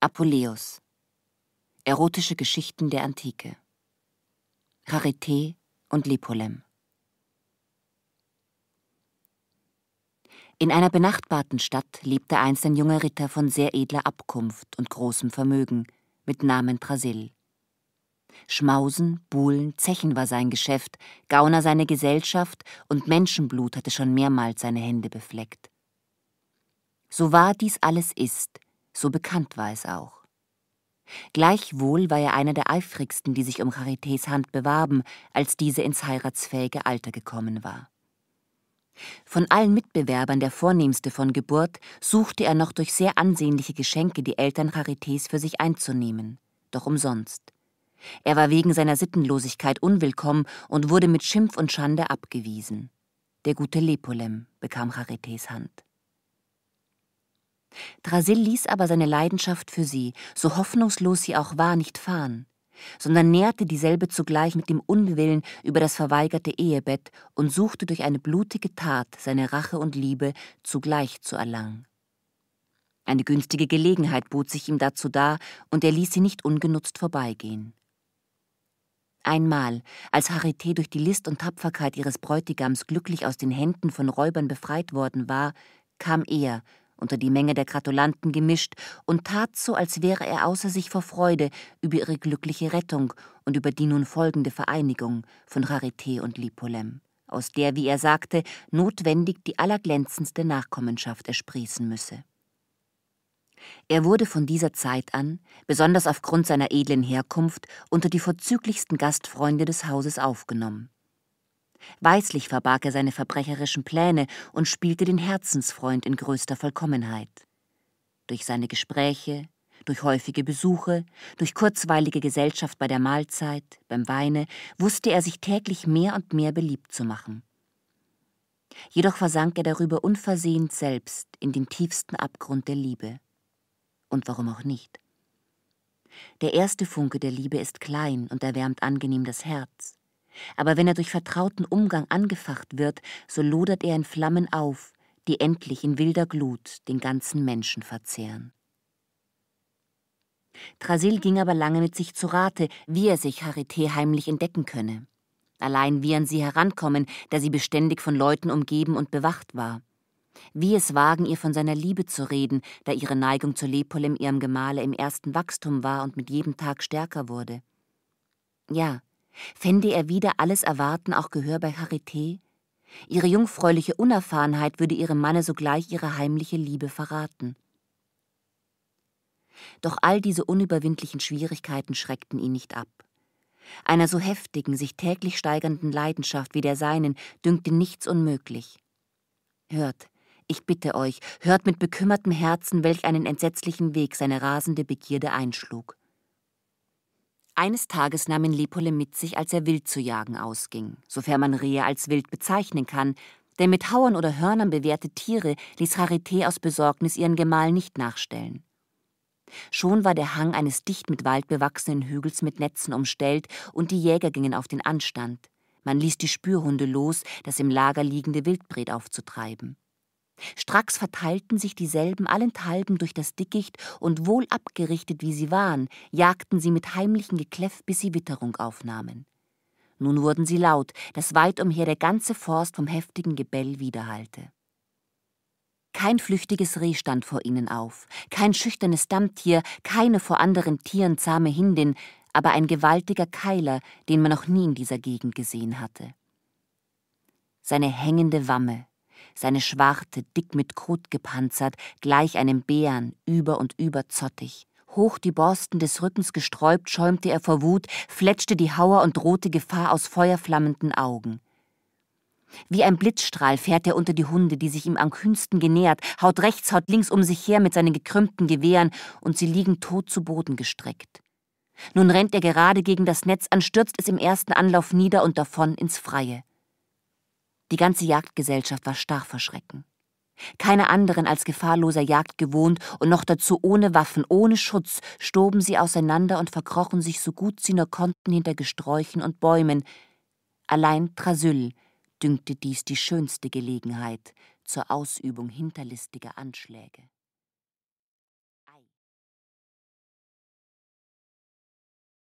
Apuleius. Erotische Geschichten der Antike. Charité und Lipolem. In einer benachbarten Stadt lebte einst ein junger Ritter von sehr edler Abkunft und großem Vermögen mit Namen Trasil. Schmausen, Buhlen, Zechen war sein Geschäft, Gauner seine Gesellschaft und Menschenblut hatte schon mehrmals seine Hände befleckt. So wahr dies alles ist, so bekannt war es auch. Gleichwohl war er einer der eifrigsten, die sich um Charités Hand bewarben, als diese ins heiratsfähige Alter gekommen war. Von allen Mitbewerbern der vornehmste von Geburt suchte er noch durch sehr ansehnliche Geschenke die Eltern Charités für sich einzunehmen, doch umsonst. Er war wegen seiner Sittenlosigkeit unwillkommen und wurde mit Schimpf und Schande abgewiesen. Der gute Lepolem bekam Charités Hand. Drasil ließ aber seine Leidenschaft für sie, so hoffnungslos sie auch war, nicht fahren, sondern nährte dieselbe zugleich mit dem Unwillen über das verweigerte Ehebett und suchte durch eine blutige Tat seine Rache und Liebe zugleich zu erlangen. Eine günstige Gelegenheit bot sich ihm dazu dar, und er ließ sie nicht ungenutzt vorbeigehen. Einmal, als Harité durch die List und Tapferkeit ihres Bräutigams glücklich aus den Händen von Räubern befreit worden war, kam er unter die Menge der Gratulanten gemischt und tat so, als wäre er außer sich vor Freude über ihre glückliche Rettung und über die nun folgende Vereinigung von Rarité und Lipolem, aus der, wie er sagte, notwendig die allerglänzendste Nachkommenschaft ersprießen müsse. Er wurde von dieser Zeit an, besonders aufgrund seiner edlen Herkunft, unter die vorzüglichsten Gastfreunde des Hauses aufgenommen. Weißlich verbarg er seine verbrecherischen Pläne und spielte den Herzensfreund in größter Vollkommenheit. Durch seine Gespräche, durch häufige Besuche, durch kurzweilige Gesellschaft bei der Mahlzeit, beim Weine, wusste er sich täglich mehr und mehr beliebt zu machen. Jedoch versank er darüber unversehens selbst in den tiefsten Abgrund der Liebe. Und warum auch nicht? Der erste Funke der Liebe ist klein und erwärmt angenehm das Herz aber wenn er durch vertrauten Umgang angefacht wird, so lodert er in Flammen auf, die endlich in wilder Glut den ganzen Menschen verzehren. Trasil ging aber lange mit sich zu Rate, wie er sich Charité heimlich entdecken könne. Allein wie an sie herankommen, da sie beständig von Leuten umgeben und bewacht war. Wie es wagen, ihr von seiner Liebe zu reden, da ihre Neigung zu Lepolem ihrem Gemahle im ersten Wachstum war und mit jedem Tag stärker wurde. Ja, Fände er wieder alles Erwarten auch Gehör bei Charité? Ihre jungfräuliche Unerfahrenheit würde ihrem Manne sogleich ihre heimliche Liebe verraten. Doch all diese unüberwindlichen Schwierigkeiten schreckten ihn nicht ab. Einer so heftigen, sich täglich steigernden Leidenschaft wie der seinen dünkte nichts unmöglich. Hört, ich bitte euch, hört mit bekümmertem Herzen, welch einen entsetzlichen Weg seine rasende Begierde einschlug. Eines Tages nahm ihn Lepole mit sich, als er wild zu jagen ausging, sofern man Rehe als wild bezeichnen kann, denn mit Hauern oder Hörnern bewährte Tiere ließ Charité aus Besorgnis ihren Gemahl nicht nachstellen. Schon war der Hang eines dicht mit Wald bewachsenen Hügels mit Netzen umstellt und die Jäger gingen auf den Anstand. Man ließ die Spürhunde los, das im Lager liegende Wildbret aufzutreiben. Stracks verteilten sich dieselben allenthalben durch das Dickicht und wohl abgerichtet wie sie waren, jagten sie mit heimlichem Gekläff, bis sie Witterung aufnahmen. Nun wurden sie laut, dass weit umher der ganze Forst vom heftigen Gebell widerhallte. Kein flüchtiges Reh stand vor ihnen auf, kein schüchternes Dammtier, keine vor anderen Tieren zahme Hindin, aber ein gewaltiger Keiler, den man noch nie in dieser Gegend gesehen hatte. Seine hängende Wamme, seine schwarte, dick mit Kot gepanzert, gleich einem Bären, über und über zottig. Hoch die Borsten des Rückens gesträubt, schäumte er vor Wut, fletschte die Hauer und drohte Gefahr aus feuerflammenden Augen. Wie ein Blitzstrahl fährt er unter die Hunde, die sich ihm am kühnsten genähert, haut rechts, haut links um sich her mit seinen gekrümmten Gewehren, und sie liegen tot zu Boden gestreckt. Nun rennt er gerade gegen das Netz an, stürzt es im ersten Anlauf nieder und davon ins Freie. Die ganze Jagdgesellschaft war starr vor Schrecken. Keine anderen als gefahrloser Jagd gewohnt und noch dazu ohne Waffen, ohne Schutz, stoben sie auseinander und verkrochen sich so gut sie nur konnten hinter Gesträuchen und Bäumen. Allein Trasyll dünkte dies die schönste Gelegenheit zur Ausübung hinterlistiger Anschläge.